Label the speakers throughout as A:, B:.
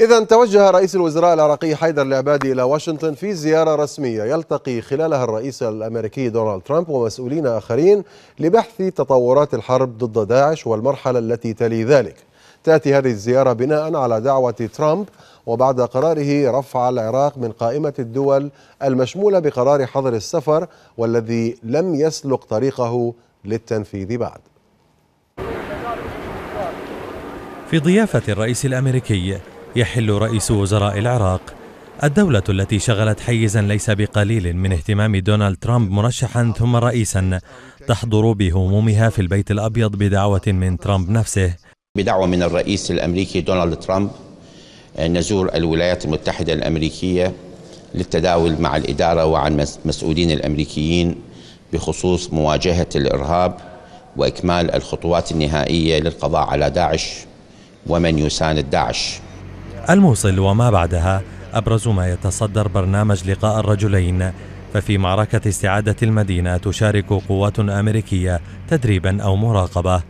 A: إذا توجه رئيس الوزراء العراقي حيدر العبادي إلى واشنطن في زيارة رسمية يلتقي خلالها الرئيس الأمريكي دونالد ترامب ومسؤولين آخرين لبحث تطورات الحرب ضد داعش والمرحلة التي تلي ذلك تأتي هذه الزيارة بناء على دعوة ترامب وبعد قراره رفع العراق من قائمة الدول المشمولة بقرار حظر السفر والذي لم يسلق طريقه للتنفيذ بعد
B: في ضيافة الرئيس الأمريكي يحل رئيس وزراء العراق الدولة التي شغلت حيزا ليس بقليل من اهتمام دونالد ترامب مرشحا ثم رئيسا تحضر بهمومها في البيت الأبيض بدعوة من ترامب نفسه
C: بدعوة من الرئيس الأمريكي دونالد ترامب نزور الولايات المتحدة الأمريكية للتداول مع الإدارة وعن المسؤولين الأمريكيين بخصوص مواجهة الإرهاب وإكمال الخطوات النهائية للقضاء على داعش ومن يساند داعش
B: الموصل وما بعدها أبرز ما يتصدر برنامج لقاء الرجلين ففي معركة استعادة المدينة تشارك قوات أمريكية تدريبا أو مراقبة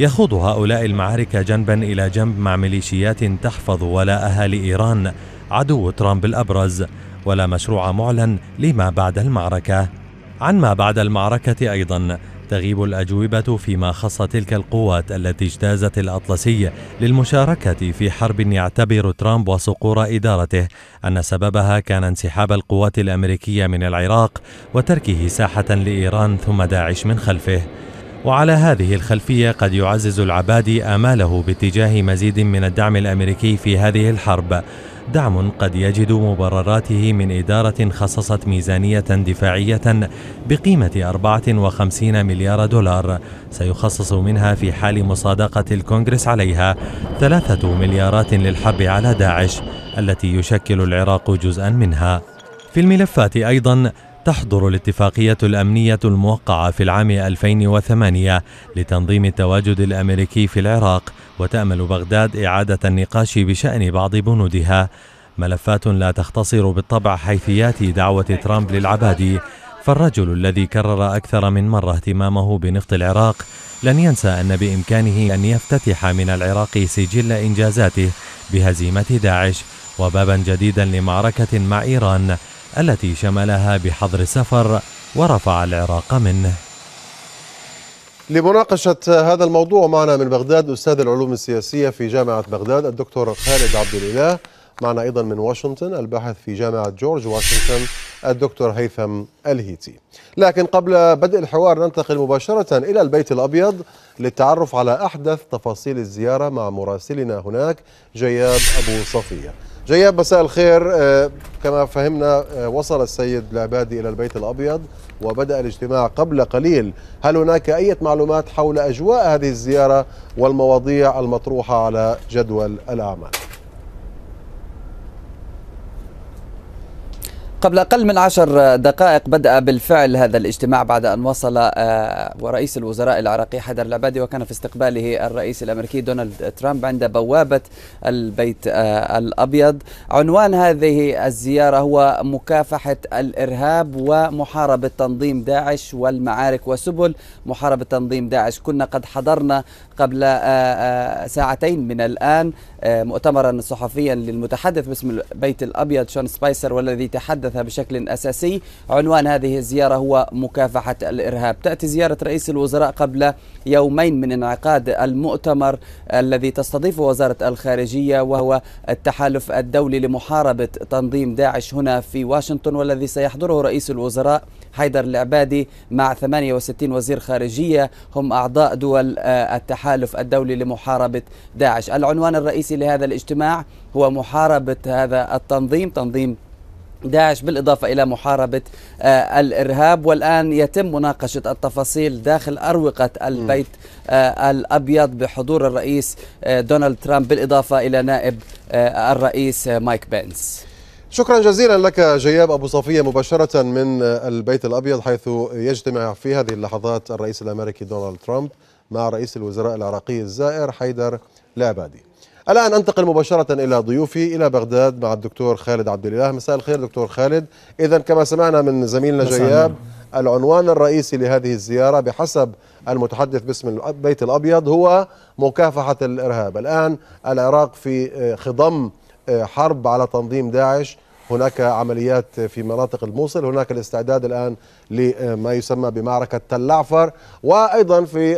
B: يخوض هؤلاء المعارك جنبا إلى جنب مع ميليشيات تحفظ ولاءها لإيران عدو ترامب الأبرز ولا مشروع معلن لما بعد المعركة عن ما بعد المعركة أيضا تغيب الأجوبة فيما خص تلك القوات التي اجتازت الأطلسي للمشاركة في حرب يعتبر ترامب وصقور إدارته أن سببها كان انسحاب القوات الأمريكية من العراق وتركه ساحة لإيران ثم داعش من خلفه وعلى هذه الخلفية قد يعزز العبادي آماله باتجاه مزيد من الدعم الأمريكي في هذه الحرب دعم قد يجد مبرراته من إدارة خصصت ميزانية دفاعية بقيمة 54 مليار دولار سيخصص منها في حال مصادقة الكونغرس عليها ثلاثة مليارات للحرب على داعش التي يشكل العراق جزءا منها في الملفات أيضا تحضر الاتفاقية الأمنية الموقعة في العام 2008 لتنظيم التواجد الأمريكي في العراق وتأمل بغداد إعادة النقاش بشأن بعض بنودها ملفات لا تختصر بالطبع حيثيات دعوة ترامب للعبادي فالرجل الذي كرر أكثر من مرة اهتمامه بنفط العراق لن ينسى أن بإمكانه أن يفتتح من العراق سجل إنجازاته بهزيمة داعش وبابا جديدا لمعركة مع إيران التي شملها بحظر السفر ورفع العراق منه
A: لمناقشة هذا الموضوع معنا من بغداد أستاذ العلوم السياسية في جامعة بغداد الدكتور خالد عبد الإله معنا أيضا من واشنطن الباحث في جامعة جورج واشنطن الدكتور هيثم الهيتي لكن قبل بدء الحوار ننتقل مباشرة إلى البيت الأبيض للتعرف على أحدث تفاصيل الزيارة مع مراسلنا هناك جياب أبو صفية جياب مساء الخير آه، كما فهمنا آه، وصل السيد العبادي إلى البيت الأبيض وبدأ الاجتماع قبل قليل هل هناك أي معلومات حول أجواء هذه الزيارة والمواضيع المطروحة على جدول الأعمال
D: قبل أقل من عشر دقائق بدأ بالفعل هذا الاجتماع بعد أن وصل آه، ورئيس الوزراء العراقي حيدر العبادي وكان في استقباله الرئيس الأمريكي دونالد ترامب عند بوابة البيت آه، الأبيض عنوان هذه الزيارة هو مكافحة الإرهاب ومحاربة تنظيم داعش والمعارك وسبل محاربة تنظيم داعش كنا قد حضرنا قبل آه، ساعتين من الآن مؤتمرا صحفيا للمتحدث باسم البيت الأبيض شون سبايسر والذي تحدث أحدثها بشكل أساسي عنوان هذه الزيارة هو مكافحة الإرهاب تأتي زيارة رئيس الوزراء قبل يومين من انعقاد المؤتمر الذي تستضيفه وزارة الخارجية وهو التحالف الدولي لمحاربة تنظيم داعش هنا في واشنطن والذي سيحضره رئيس الوزراء حيدر العبادي مع 68 وزير خارجية هم أعضاء دول التحالف الدولي لمحاربة داعش العنوان الرئيسي لهذا الاجتماع هو محاربة هذا التنظيم تنظيم داعش بالإضافة إلى محاربة آه، الإرهاب والآن يتم مناقشة التفاصيل داخل أروقة البيت آه، الأبيض بحضور الرئيس آه، دونالد ترامب بالإضافة إلى نائب الرئيس مايك بينس
A: شكرا جزيلا لك جياب أبو صفية مباشرة من البيت الأبيض حيث يجتمع في هذه اللحظات الرئيس الأمريكي دونالد ترامب مع رئيس الوزراء العراقي الزائر حيدر العبادي الآن أنتقل مباشرة إلى ضيوفي إلى بغداد مع الدكتور خالد عبد الإله مساء الخير دكتور خالد إذا كما سمعنا من زميلنا جياب العنوان الرئيسي لهذه الزيارة بحسب المتحدث باسم البيت الأبيض هو مكافحة الإرهاب الآن العراق في آه، خضم آه، حرب على تنظيم داعش هناك عمليات في مناطق الموصل هناك الاستعداد الآن لما يسمى بمعركة تل وأيضا في,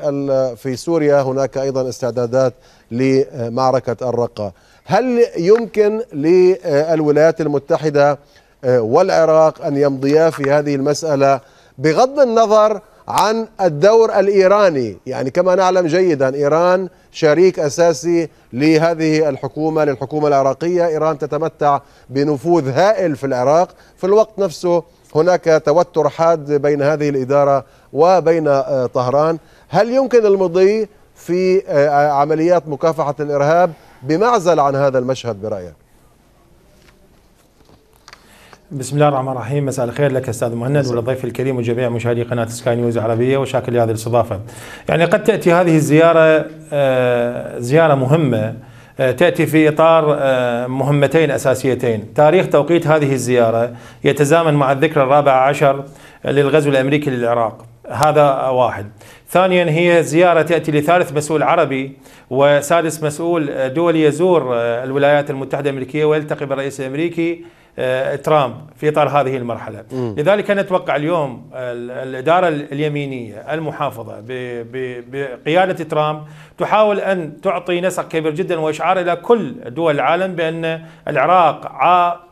A: في سوريا هناك أيضا استعدادات لمعركة الرقة هل يمكن للولايات المتحدة والعراق أن يمضيا في هذه المسألة بغض النظر عن الدور الايراني يعني كما نعلم جيدا ايران شريك اساسي لهذه الحكومه للحكومه العراقيه ايران تتمتع بنفوذ هائل في العراق في الوقت نفسه هناك توتر حاد بين هذه الاداره وبين آه، طهران هل يمكن المضي في آه، عمليات مكافحه الارهاب بمعزل عن هذا المشهد
C: برايك بسم الله الرحمن الرحيم مساء الخير لك استاذ مهند وللضيف الكريم وجميع مشاهدي قناه سكاي نيوز العربيه وشاكر لهذه الاستضافه. يعني قد تاتي هذه الزياره آه، زياره مهمه آه، تأتي في إطار آه، مهمتين أساسيتين تاريخ توقيت هذه الزيارة يتزامن مع الذكرى الرابع عشر للغزو الأمريكي للعراق هذا واحد ثانيا هي زيارة تأتي لثالث مسؤول عربي وسادس مسؤول دولي يزور الولايات المتحدة الأمريكية ويلتقي بالرئيس الأمريكي آه، ترامب في اطار هذه المرحله م. لذلك انا اتوقع اليوم الاداره اليمينيه المحافظه بقياده ترامب تحاول ان تعطي نسق كبير جدا واشعار الى كل دول العالم بان العراق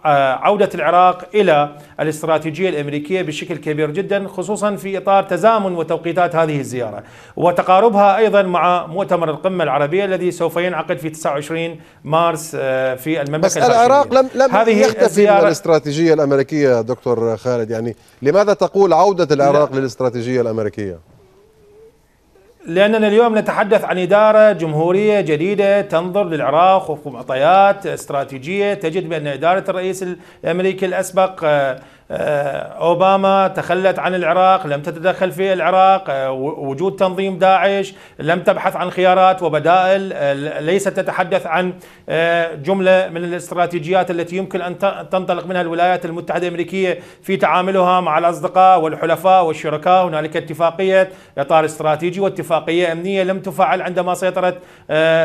C: آه، عودة العراق إلى الاستراتيجية الأمريكية بشكل كبير جدا خصوصا في إطار تزامن وتوقيتات هذه الزيارة وتقاربها أيضا مع مؤتمر القمة العربية الذي سوف ينعقد في 29 مارس آه، في المملكة بس العراق لم, لم هذه يختفي الزيارة من
A: الاستراتيجية الأمريكية دكتور خالد يعني لماذا تقول عودة العراق لا. للاستراتيجية الأمريكية؟
C: لأننا اليوم نتحدث عن إدارة جمهورية جديدة تنظر للعراق وفي معطيات استراتيجية تجد بأن إدارة الرئيس الأمريكي الأسبق آه، آه، اوباما تخلت عن العراق، لم تتدخل في العراق، آه، وجود تنظيم داعش، لم تبحث عن خيارات وبدائل، آه، ليست تتحدث عن جمله من الاستراتيجيات التي يمكن ان تنطلق منها الولايات المتحده الامريكيه في تعاملها مع الاصدقاء والحلفاء والشركاء، هنالك اتفاقيه اطار استراتيجي واتفاقيه امنيه لم تفعل عندما سيطرت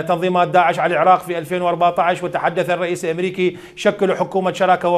C: تنظيمات داعش على العراق في 2014 وتحدث الرئيس الامريكي شكلوا حكومه شراكه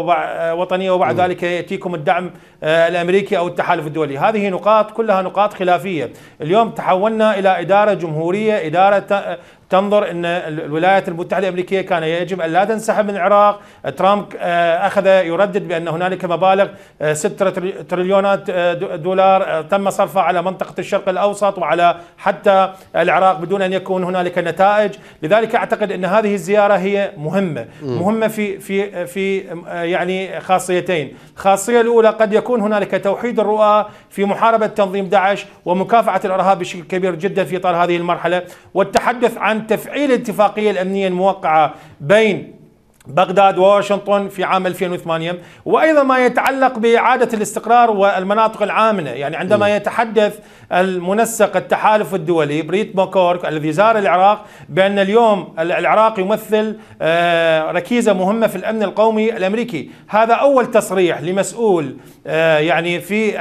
C: وطنيه وبعد ذلك يكفيكم الدعم آه، الامريكي او التحالف الدولي، هذه نقاط كلها نقاط خلافيه، اليوم تحولنا الى اداره جمهوريه، اداره آه، تنظر ان الولايات المتحده الامريكيه كان يجب ان لا تنسحب من العراق، ترامب آه، اخذ يردد بان هنالك مبالغ 6 آه، تريليونات آه، دولار تم صرفها على منطقه الشرق الاوسط وعلى حتى العراق بدون ان يكون هنالك نتائج، لذلك اعتقد ان هذه الزياره هي مهمه، مهمه في في في يعني خاصيتين، الخاصيه الاولى قد يكون هنالك توحيد الرؤى في محاربه تنظيم داعش ومكافحه الارهاب بشكل كبير جدا في اطار هذه المرحله والتحدث عن تفعيل الاتفاقية الأمنية الموقعة بين بغداد وواشنطن في عام 2008 وايضا ما يتعلق باعاده الاستقرار والمناطق العامنه يعني عندما يتحدث المنسق التحالف الدولي بريت ماكورك الذي زار العراق بان اليوم العراق يمثل آه، ركيزه مهمه في الامن القومي الامريكي هذا اول تصريح لمسؤول آه، يعني في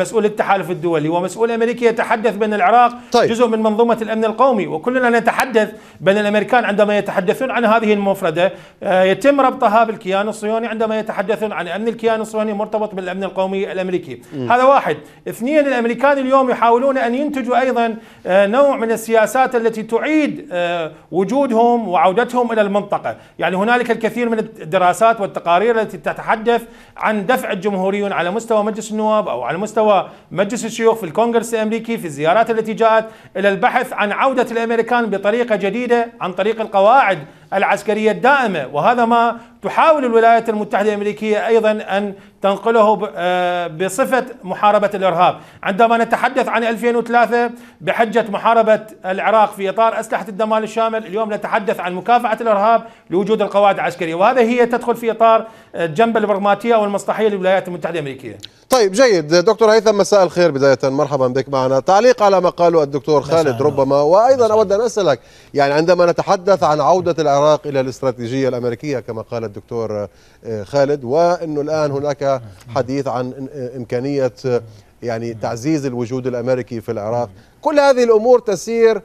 C: مسؤول التحالف الدولي ومسؤول امريكي يتحدث بان العراق طيب. جزء من منظومه الامن القومي وكلنا نتحدث بان الامريكان عندما يتحدثون عن هذه المفرده آه، آه، يتم ربطها بالكيان الصهيوني عندما يتحدثون عن أمن الكيان الصهيوني مرتبط بالأمن القومي الأمريكي م. هذا واحد اثنين الأمريكان اليوم يحاولون أن ينتجوا أيضا آه، نوع من السياسات التي تعيد آه، وجودهم وعودتهم إلى المنطقة يعني هنالك الكثير من الدراسات والتقارير التي تتحدث عن دفع الجمهوريون على مستوى مجلس النواب أو على مستوى مجلس الشيوخ في الكونغرس الأمريكي في الزيارات التي جاءت إلى البحث عن عودة الأمريكان بطريقة جديدة عن طريق القواعد العسكرية الدائمة وهذا ما تحاول الولايات المتحدة الأمريكية أيضا أن تنقله آه، بصفة محاربة الإرهاب عندما نتحدث عن 2003 بحجة محاربة العراق في إطار أسلحة الدمار الشامل اليوم نتحدث عن مكافحة الإرهاب لوجود القواعد العسكرية وهذا هي تدخل في إطار جنب البرغماتية أو المصلحية للولايات المتحدة الأمريكية
A: طيب جيد دكتور هيثم مساء الخير بداية مرحبا بك معنا تعليق على ما قاله الدكتور خالد ربما وأيضا أود أن أسألك يعني عندما نتحدث عن عودة العراق إلى الاستراتيجية الأمريكية كما قال الدكتور آه، خالد وأنه الآن هناك حديث عن آه، إمكانية آه، يعني تعزيز الوجود الأمريكي في العراق كل هذه الأمور تسير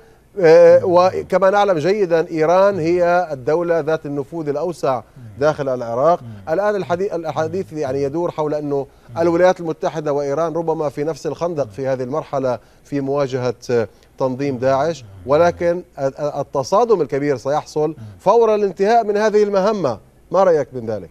A: وكما نعلم جيدا إيران هي الدولة ذات النفوذ الأوسع داخل العراق الآن الحديث, الحديث يعني يدور حول أنه الولايات المتحدة وإيران ربما في نفس الخندق في هذه المرحلة في مواجهة تنظيم داعش ولكن التصادم الكبير سيحصل فور الانتهاء من هذه المهمة ما رأيك من ذلك؟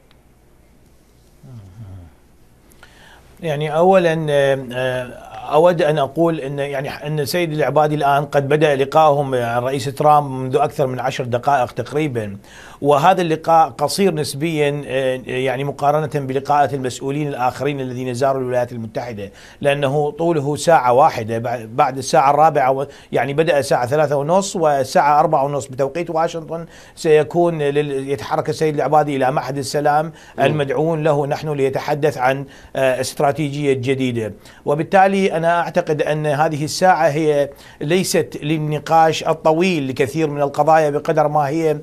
E: يعني اولا آه، آه، اود ان اقول ان يعني ان السيد العبادي الان قد بدا لقائهم مع الرئيس ترامب منذ اكثر من عشر دقائق تقريبا وهذا اللقاء قصير نسبيا آه، يعني مقارنه بلقاءات المسؤولين الاخرين الذين زاروا الولايات المتحده لانه طوله ساعه واحده بعد الساعه الرابعه يعني بدا الساعه ثلاثة ونص والساعه أربعة ونص بتوقيت واشنطن سيكون يتحرك السيد العبادي الى معهد السلام المدعون له نحن ليتحدث عن آه، استراتيجيه جديده وبالتالي انا اعتقد ان هذه الساعه هي ليست للنقاش الطويل لكثير من القضايا بقدر ما هي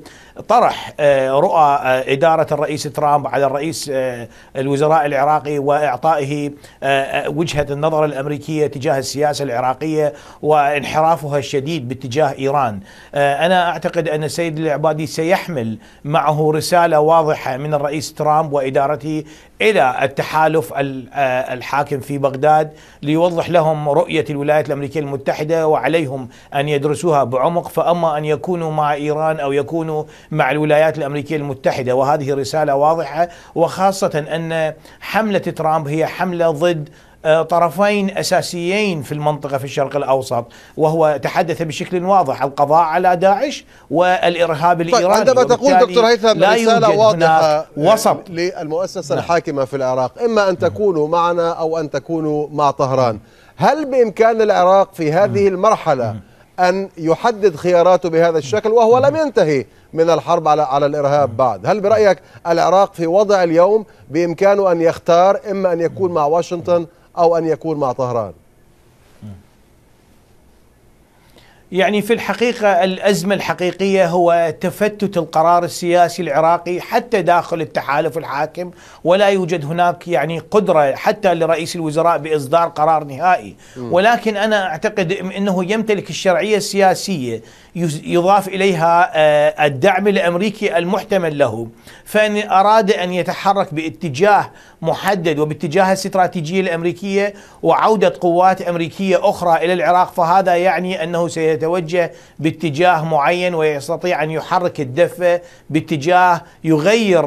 E: طرح آه، رؤى آه، إدارة الرئيس ترامب على الرئيس آه، الوزراء العراقي وإعطائه وجهة النظر الأمريكية تجاه السياسة العراقية وانحرافها الشديد باتجاه إيران أنا أعتقد أن السيد العبادي سيحمل معه رسالة واضحة من الرئيس ترامب وإدارته إلى التحالف الحاكم في بغداد ليوضح لهم رؤية الولايات الأمريكية المتحدة وعليهم أن يدرسوها بعمق فأما أن يكونوا مع إيران أو يكونوا مع الولايات الامريكيه المتحده وهذه رساله واضحه وخاصه ان حمله ترامب هي حمله ضد آه، طرفين اساسيين في المنطقه في الشرق الاوسط وهو تحدث بشكل واضح القضاء على داعش والارهاب طيب، الايراني طيب عندما تقول دكتور هيثم لا
A: رساله واضحه وسط للمؤسسه نعم. الحاكمه في العراق اما ان نعم. تكونوا معنا او ان تكونوا مع طهران هل بامكان العراق في هذه نعم. المرحله نعم. ان يحدد خياراته بهذا الشكل وهو لم ينتهي من الحرب على على الارهاب بعد هل برايك العراق في وضع اليوم بامكانه ان يختار اما ان يكون مع واشنطن او ان يكون مع طهران
E: يعني في الحقيقة الأزمة الحقيقية هو تفتت القرار السياسي العراقي حتى داخل التحالف الحاكم ولا يوجد هناك يعني قدرة حتى لرئيس الوزراء بإصدار قرار نهائي ولكن أنا أعتقد أنه يمتلك الشرعية السياسية يضاف إليها آه، الدعم الأمريكي المحتمل له فإن أراد أن يتحرك باتجاه محدد وباتجاه الاستراتيجية الأمريكية وعودة قوات أمريكية أخرى إلى العراق فهذا يعني أنه سيتوجه باتجاه معين ويستطيع أن يحرك الدفة باتجاه يغير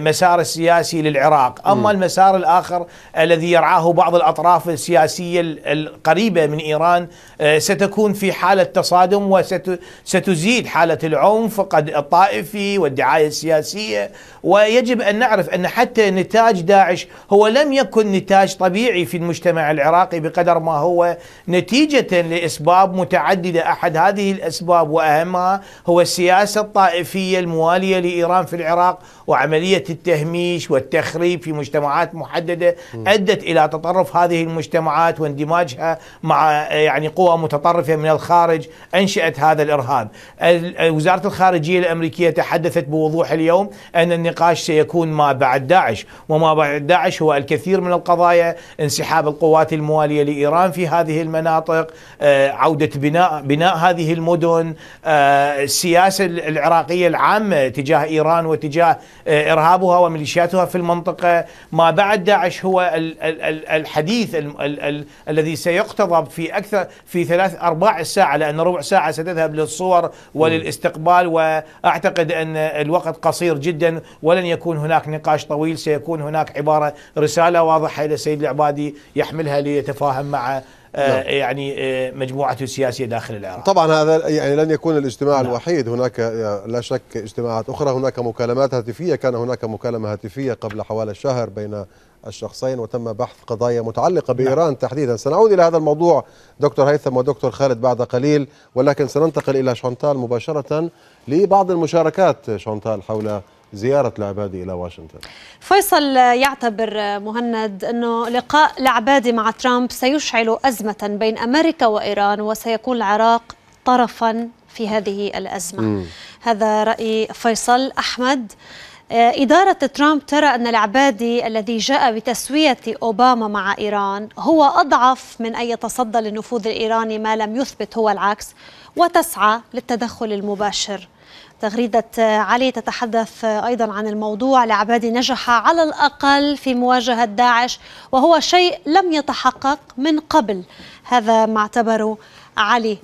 E: مسار السياسي للعراق أما المسار الآخر الذي يرعاه بعض الأطراف السياسية القريبة من إيران آه، ستكون في حالة تصادم وست ستزيد حالة العنف قد الطائفي والدعاية السياسية ويجب أن نعرف أن حتى نتاج داعش هو لم يكن نتاج طبيعي في المجتمع العراقي بقدر ما هو نتيجة لأسباب متعددة أحد هذه الأسباب وأهمها هو السياسة الطائفية الموالية لإيران في العراق وعملية التهميش والتخريب في مجتمعات محددة أدت إلى تطرف هذه المجتمعات واندماجها مع يعني قوى متطرفة من الخارج أنشأت هذا الإرهاب الارهاب. وزاره الخارجيه الامريكيه تحدثت بوضوح اليوم ان النقاش سيكون ما بعد داعش، وما بعد داعش هو الكثير من القضايا، انسحاب القوات المواليه لايران في هذه المناطق، آه، عوده بناء بناء هذه المدن، آه، السياسه العراقيه العامه تجاه ايران وتجاه آه، ارهابها وميليشياتها في المنطقه، ما بعد داعش هو الحديث الذي سيقتضب في اكثر في ثلاث ارباع الساعه لان ربع ساعه ستذهب للصور وللاستقبال واعتقد ان الوقت قصير جدا ولن يكون هناك نقاش طويل سيكون هناك عباره رساله واضحه الى السيد العبادي يحملها ليتفاهم مع آه، نعم. يعني آه، مجموعته السياسيه داخل العراق طبعا
A: هذا يعني لن يكون الاجتماع لا. نعم. الوحيد هناك لا شك اجتماعات اخرى هناك مكالمات هاتفيه كان هناك مكالمه هاتفيه قبل حوالي شهر بين الشخصين وتم بحث قضايا متعلقة نعم. بإيران لا. تحديدا سنعود إلى هذا الموضوع دكتور هيثم ودكتور خالد بعد قليل ولكن سننتقل إلى شانتال مباشرة لبعض المشاركات شانتال حول زيارة العبادي إلى واشنطن
D: فيصل يعتبر مهند أنه لقاء العبادي مع ترامب سيشعل أزمة بين أمريكا وإيران وسيكون العراق طرفا في هذه الأزمة م. هذا رأي فيصل أحمد آه، إدارة ترامب ترى أن العبادي الذي جاء بتسوية أوباما مع إيران هو أضعف من أن يتصدى للنفوذ الإيراني ما لم يثبت هو العكس وتسعى للتدخل المباشر تغريدة علي تتحدث أيضا عن الموضوع العبادي نجح على الأقل في مواجهة داعش وهو شيء لم يتحقق من قبل هذا ما اعتبره علي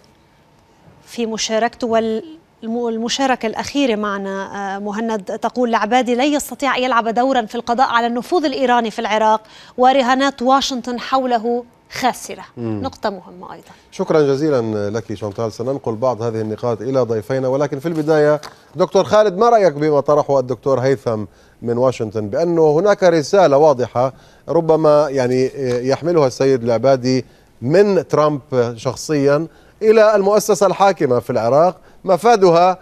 D: في مشاركته وال المشاركة الأخيرة معنا آه، مهند تقول العبادي لا يستطيع أن يلعب دورا في القضاء على النفوذ الإيراني في العراق ورهانات واشنطن حوله خاسرة مم. نقطة مهمة أيضا
A: شكرا جزيلا لك شانتال سننقل بعض هذه النقاط إلى ضيفينا ولكن في البداية دكتور خالد ما رأيك بما طرحه الدكتور هيثم من واشنطن بأنه هناك رسالة واضحة ربما يعني آه، يحملها السيد العبادي من ترامب شخصيا إلى المؤسسة الحاكمة في العراق مفادها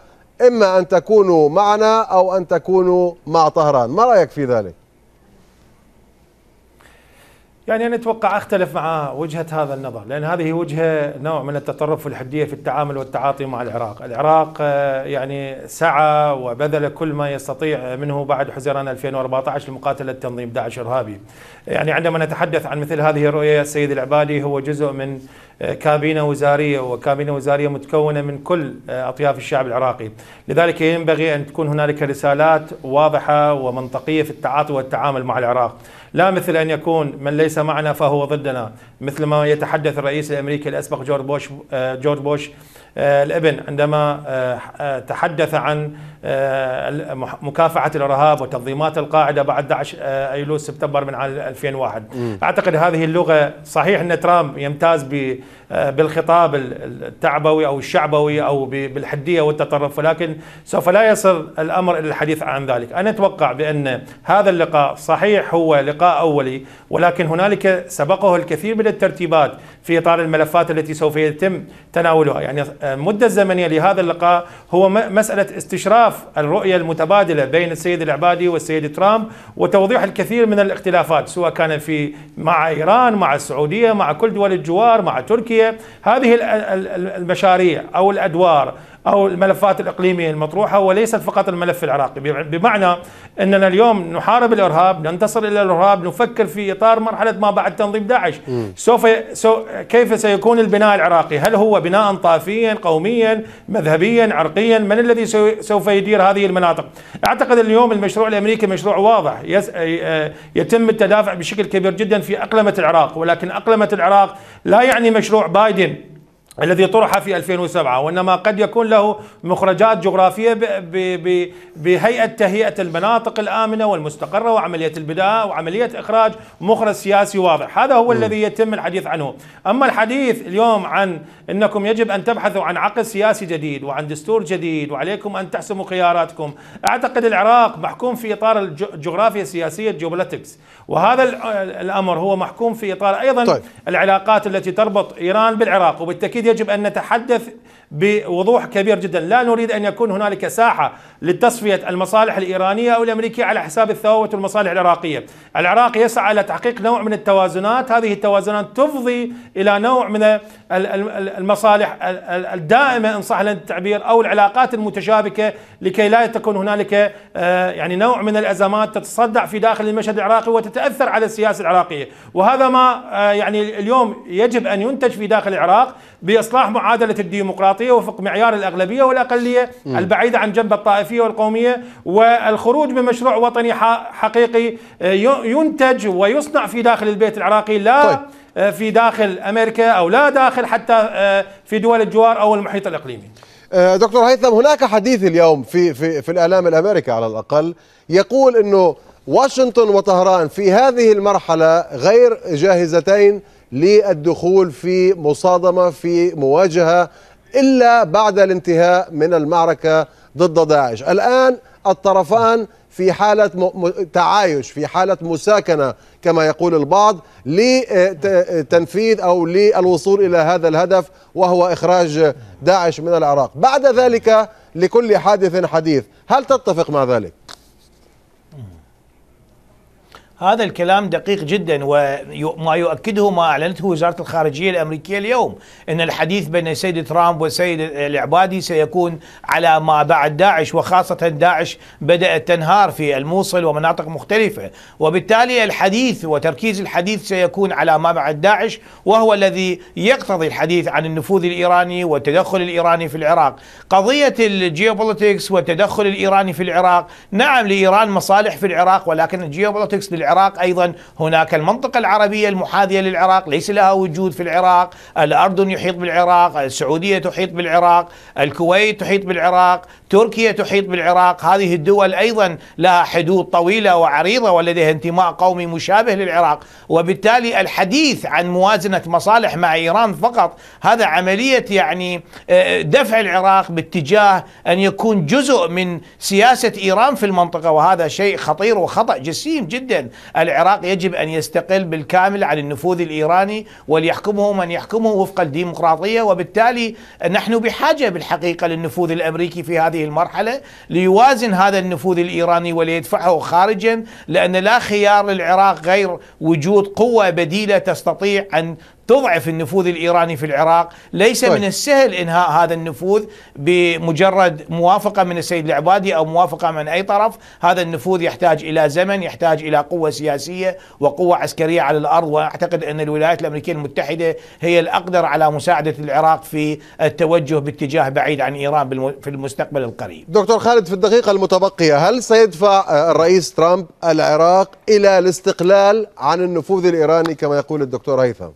A: إما أن تكونوا معنا أو أن تكونوا مع طهران ما رأيك في ذلك؟
C: يعني أنا أتوقع أختلف مع وجهة هذا النظر لأن هذه وجهة نوع من التطرف والحدية في التعامل والتعاطي مع العراق العراق آه، يعني سعى وبذل كل ما يستطيع منه بعد حزيران 2014 لمقاتلة تنظيم داعش إرهابي يعني عندما نتحدث عن مثل هذه الرؤية السيد العبالي هو جزء من كابينة وزارية وكابينة وزارية متكونة من كل آه، أطياف الشعب العراقي لذلك ينبغي أن تكون هنالك رسالات واضحة ومنطقية في التعاطي والتعامل مع العراق لا مثل أن يكون من ليس معنا فهو ضدنا مثل ما يتحدث الرئيس الامريكي الاسبق جورج بوش آه، جورج بوش آه، الابن عندما آه، تحدث عن مكافحه الارهاب وتنظيمات القاعده بعد 11 ايلول سبتمبر من عام 2001 اعتقد هذه اللغه صحيح ان ترامب يمتاز ب آه، بالخطاب التعبوي او الشعبوي او بالحديه والتطرف ولكن سوف لا يصل الامر الى الحديث عن ذلك، انا اتوقع بان هذا اللقاء صحيح هو لقاء اولي ولكن هنالك سبقه الكثير من الترتيبات في اطار الملفات التي سوف يتم تناولها، يعني المده آه، الزمنيه لهذا اللقاء هو مساله استشراف الرؤيه المتبادله بين السيد العبادي والسيد ترامب وتوضيح الكثير من الاختلافات سواء كان في مع ايران، مع السعوديه، مع كل دول الجوار، مع تركيا، هذه المشاريع او الادوار أو الملفات الإقليمية المطروحة وليست فقط الملف العراقي بمعنى أننا اليوم نحارب الإرهاب ننتصر إلى الإرهاب نفكر في إطار مرحلة ما بعد تنظيم داعش سوف سو كيف سيكون البناء العراقي هل هو بناء طائفيا قوميا مذهبيا عرقيا من الذي سوف يدير هذه المناطق أعتقد اليوم المشروع الأمريكي مشروع واضح يتم التدافع بشكل كبير جدا في أقلمة العراق ولكن أقلمة العراق لا يعني مشروع بايدن الذي طرح في 2007 وإنما قد يكون له مخرجات جغرافية بهيئة تهيئة المناطق الآمنة والمستقرة وعملية البناء وعملية إخراج مخرج سياسي واضح هذا هو م. الذي يتم الحديث عنه أما الحديث اليوم عن أنكم يجب أن تبحثوا عن عقد سياسي جديد وعن دستور جديد وعليكم أن تحسموا خياراتكم أعتقد العراق محكوم في إطار الجغرافيا السياسية الجيوبوليتكس وهذا الأمر هو محكوم في إطار أيضا طيب. العلاقات التي تربط إيران بالعراق وبالتأكيد اكيد يجب أن نتحدث بوضوح كبير جدا لا نريد أن يكون هنالك ساحة لتصفية المصالح الإيرانية أو الأمريكية على حساب الثوابت والمصالح العراقية العراق يسعى الى تحقيق نوع من التوازنات هذه التوازنات تفضي إلى نوع من المصالح الدائمة إن صح لنا التعبير أو العلاقات المتشابكة لكي لا تكون هنالك آه، يعني نوع من الأزمات تتصدع في داخل المشهد العراقي وتتأثر على السياسة العراقية وهذا ما آه، يعني اليوم يجب أن ينتج في داخل العراق بإصلاح معادلة الديمقراطية وفق معيار الأغلبية والأقلية البعيدة عن جنب الطائفية الخلفية والقومية والخروج بمشروع وطني حقيقي آه، ينتج ويصنع في داخل البيت العراقي لا طيب. آه، في داخل امريكا او لا داخل حتى آه، في دول الجوار او المحيط الاقليمي.
A: دكتور هيثم هناك حديث اليوم في في في الاعلام الامريكي على الاقل يقول انه واشنطن وطهران في هذه المرحله غير جاهزتين للدخول في مصادمه في مواجهه الا بعد الانتهاء من المعركه ضد داعش الآن الطرفان في حالة تعايش في حالة مساكنة كما يقول البعض لتنفيذ أو للوصول إلى هذا الهدف وهو إخراج داعش من العراق بعد ذلك لكل حادث حديث هل تتفق مع ذلك؟
E: هذا الكلام دقيق جدا وما يؤكده ما أعلنته وزارة الخارجية الأمريكية اليوم أن الحديث بين السيد ترامب والسيد العبادي سيكون على ما بعد داعش وخاصة داعش بدأت تنهار في الموصل ومناطق مختلفة وبالتالي الحديث وتركيز الحديث سيكون على ما بعد داعش وهو الذي يقتضي الحديث عن النفوذ الإيراني والتدخل الإيراني في العراق قضية الجيوبوليتكس والتدخل الإيراني في العراق نعم لإيران مصالح في العراق ولكن الجيوبوليتكس للعراق العراق أيضا هناك المنطقة العربية المحاذية للعراق ليس لها وجود في العراق الأردن يحيط بالعراق السعودية تحيط بالعراق الكويت تحيط بالعراق تركيا تحيط بالعراق هذه الدول أيضا لها حدود طويلة وعريضة ولديها انتماء قومي مشابه للعراق وبالتالي الحديث عن موازنة مصالح مع إيران فقط هذا عملية يعني آه، دفع العراق باتجاه أن يكون جزء من سياسة إيران في المنطقة وهذا شيء خطير وخطأ جسيم جدا العراق يجب أن يستقل بالكامل عن النفوذ الإيراني وليحكمه من يحكمه وفق الديمقراطية وبالتالي نحن بحاجة بالحقيقة للنفوذ الأمريكي في هذه المرحلة ليوازن هذا النفوذ الإيراني وليدفعه خارجا لأن لا خيار للعراق غير وجود قوة بديلة تستطيع أن تضعف النفوذ الايراني في العراق، ليس طيب. من السهل انهاء هذا النفوذ بمجرد موافقه من السيد العبادي او موافقه من اي طرف، هذا النفوذ يحتاج الى زمن، يحتاج الى قوه سياسيه وقوه عسكريه على الارض، واعتقد ان الولايات الامريكيه المتحده هي الاقدر على مساعده العراق في التوجه باتجاه بعيد عن ايران في المستقبل القريب.
A: دكتور خالد في الدقيقه المتبقيه، هل سيدفع الرئيس ترامب العراق الى الاستقلال عن النفوذ الايراني كما يقول الدكتور هيثم؟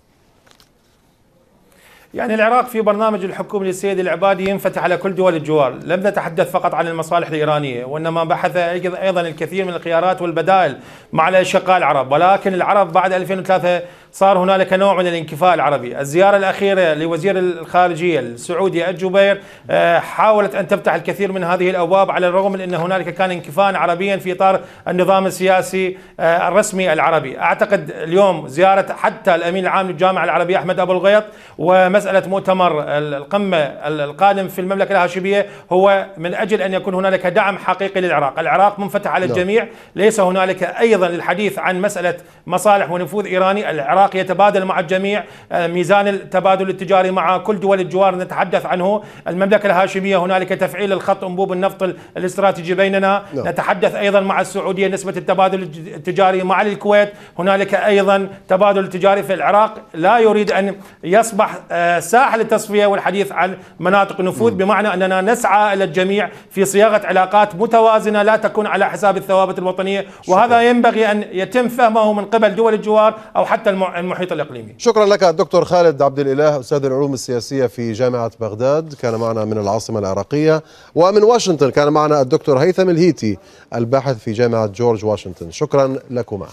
C: يعني العراق في برنامج الحكومي للسيد العبادي ينفتح على كل دول الجوار لم نتحدث فقط عن المصالح الإيرانية وإنما بحث أيضا الكثير من الخيارات والبدائل مع الأشقاء العرب ولكن العرب بعد 2003 صار هنالك نوع من الانكفاء العربي الزيارة الأخيرة لوزير الخارجية السعودي الجبير آه، حاولت أن تفتح الكثير من هذه الأبواب على الرغم من أن هنالك كان انكفاء عربيا في إطار النظام السياسي آه، الرسمي العربي أعتقد اليوم زيارة حتى الأمين العام للجامعة العربية أحمد أبو الغيط ومسألة مؤتمر القمة القادم في المملكة الهاشمية هو من أجل أن يكون هنالك دعم حقيقي للعراق العراق منفتح على نعم. الجميع ليس هنالك أيضا الحديث عن مسألة مصالح ونفوذ إيراني العراق العراق يتبادل مع الجميع آه، ميزان التبادل التجاري مع كل دول الجوار نتحدث عنه المملكة الهاشمية هنالك تفعيل الخط أنبوب النفط الاستراتيجي بيننا لا. نعم. نتحدث أيضا مع السعودية نسبة التبادل التجاري مع الكويت هنالك أيضا تبادل تجاري في العراق لا يريد أن يصبح آه، ساحة للتصفية والحديث عن مناطق نفوذ نعم. بمعنى أننا نسعى إلى الجميع في صياغة علاقات متوازنة لا تكون على حساب الثوابت الوطنية وهذا ينبغي أن يتم فهمه من قبل دول الجوار أو حتى المحيط الاقليمي
A: شكرا لك الدكتور خالد عبد الاله استاذ العلوم السياسيه في جامعه بغداد كان معنا من العاصمه العراقيه ومن واشنطن كان معنا الدكتور هيثم الهيتي الباحث في جامعه جورج واشنطن شكرا لكما